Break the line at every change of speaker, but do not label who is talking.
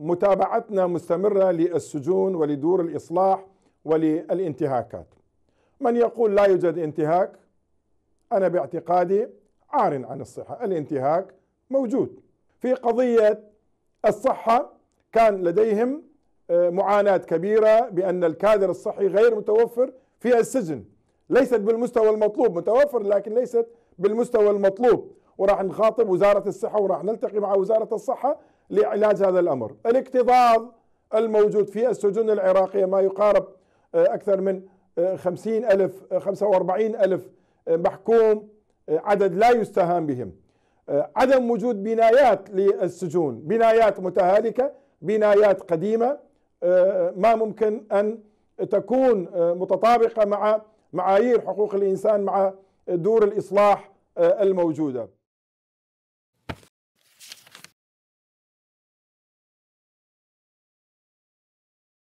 متابعتنا مستمرة للسجون ولدور الإصلاح وللانتهاكات من يقول لا يوجد انتهاك أنا باعتقادي عار عن الصحة الانتهاك موجود في قضية الصحة كان لديهم آه، معاناة كبيرة بأن الكادر الصحي غير متوفر في السجن ليست بالمستوى المطلوب متوفر لكن ليست بالمستوى المطلوب وراح نخاطب وزارة الصحة وراح نلتقي مع وزارة الصحة لعلاج هذا الأمر الاكتظاظ الموجود في السجون العراقية ما يقارب آه، أكثر من 50 آه، ألف 45 آه، ألف محكوم عدد لا يستهان بهم عدم وجود بنايات للسجون بنايات متهالكة بنايات قديمة ما ممكن أن تكون متطابقة مع معايير حقوق الإنسان مع دور الإصلاح الموجودة